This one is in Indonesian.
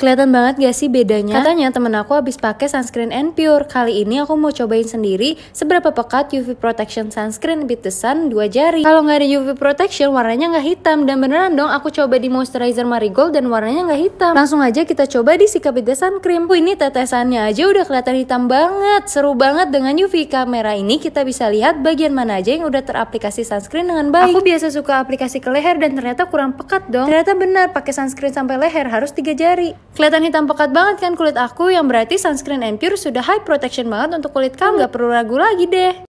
Kelihatan banget gak sih bedanya? Katanya temen aku habis pakai sunscreen and pure. Kali ini aku mau cobain sendiri seberapa pekat UV protection sunscreen beat the sun 2 jari. Kalau nggak ada UV protection warnanya nggak hitam dan beneran dong aku coba di moisturizer marigold dan warnanya nggak hitam. Langsung aja kita coba di sikap beat the sun cream. ini tetesannya aja udah kelihatan hitam banget. Seru banget dengan UV kamera ini kita bisa lihat bagian mana aja yang udah teraplikasi sunscreen dengan baik. Aku biasa suka aplikasi ke leher dan ternyata kurang pekat dong. Ternyata benar pakai sunscreen sampai leher harus 3 jari. Kelihatan hitam pekat banget kan kulit aku yang berarti sunscreen and pure sudah high protection banget untuk kulit kamu. Nggak perlu ragu lagi deh.